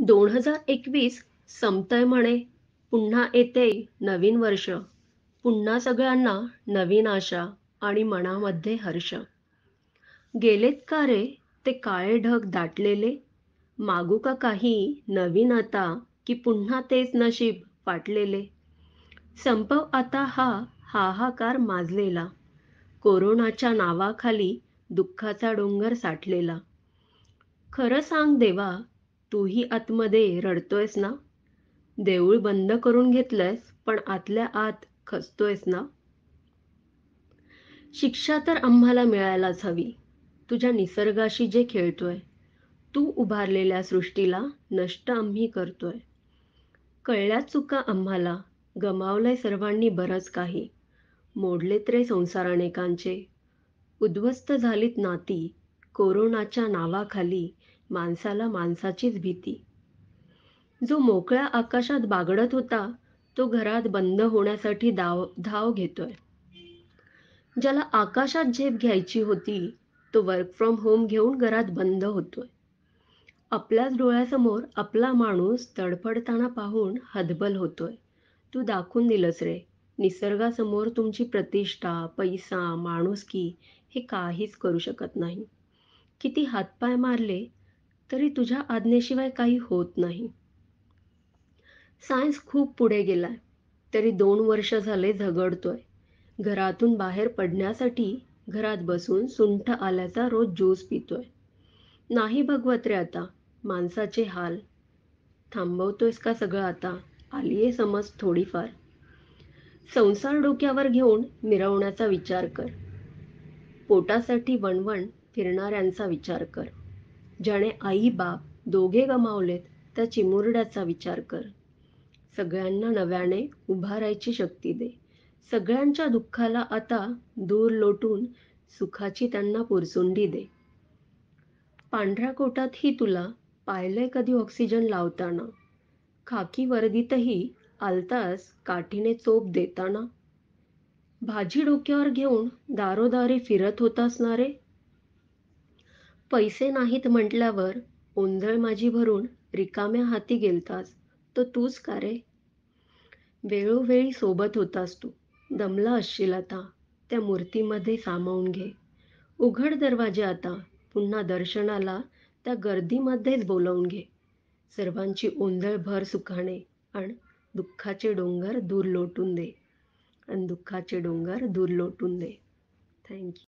दोन हजार एकवीस संपतय म्हणे पुन्हा येते नवीन वर्ष पुन्हा सगळ्यांना नवीन आशा आणि मनामध्ये हर्ष गेलेत का रे ते काळे ढग दाटलेले मागू का काही नवीन आता की पुन्हा तेच नशीब पाटलेले संपव आता हा हाहाकार माजलेला कोरोनाच्या नावाखाली दुःखाचा डोंगर साठलेला खरं सांग देवा तूही आतमध्ये रडतोयस ना देऊळ बंद करून घेतलंयस पण आतल्या आत खचतोयस ना शिक्षा तर आम्हाला मिळायलाच हवी तुझ्या निसर्गाशी जे खेळतोय तू उभारलेल्या सृष्टीला नष्ट आम्ही करतोय कळल्या चुका आम्हाला गमावलंय सर्वांनी बरंच काही मोडलेत रे संसार अनेकांचे उद्ध्वस्त झालीत नाती कोरोनाच्या नावाखाली माणसाला माणसाचीच भीती जो मोकळ्या आकाशात बागडत होता तो घरात बंद होण्यासाठी दाव धाव घेतोय ज्याला आकाशात झेप घ्यायची होती तो वर्क फ्रॉम होम घेऊन घरात बंद होतोय आपल्याच डोळ्यासमोर आपला माणूस तडफडताना पाहून हदबल होतोय तू दाखवून दिलस रे निसर्गासमोर तुमची प्रतिष्ठा पैसा की हे काहीच करू शकत नाही किती हातपाय मारले तरी तुझ्या आज्ञेशिवाय काही होत नाही सायन्स खूप पुढे गेलाय तरी दोन वर्ष झाले झगडतोय घरातून बाहेर पडण्यासाठी घरात बसून सुंठ आल्याचा रोज ज्यूस पितोय नाही भगवत रे आता माणसाचे हाल थांबवतोयस का सगळं आता आलीये समज थोडीफार संसार डोक्यावर घेऊन मिरवण्याचा विचार कर पोटासाठी वणवण फिरणाऱ्यांचा विचार कर ज्याने आई बाप दोघे गमावलेत त्या चिमुरड्याचा विचार कर सगळ्यांना नव्याने उभारायची शक्ती दे सगळ्यांच्या दुःखाला आता दूर लोटून सुखाची त्यांना पुरसुंडी दे पांढऱ्या कोटातही तुला पाहिलंय कधी ऑक्सिजन लावताना खाकी वर्दीतही आलतास काठीने चोप देताना भाजी डोक्यावर घेऊन दारोदारी फिरत होत असणारे पैसे नाहीत म्हटल्यावर ओंधळ माझी भरून रिकाम्या हाती गेलतास तो तूच का रे वेळोवेळी सोबत होतास तू दमला असशील आता त्या मूर्तीमध्ये सामावून घे उघड दरवाजे आता पुन्हा दर्शनाला त्या गर्दीमध्येच बोलावून घे सर्वांची ओंधळ भर सुखाने आणि दुःखाचे डोंगर दूर लोटून दे आणि दुःखाचे डोंगर दूर लोटून दे थँक्यू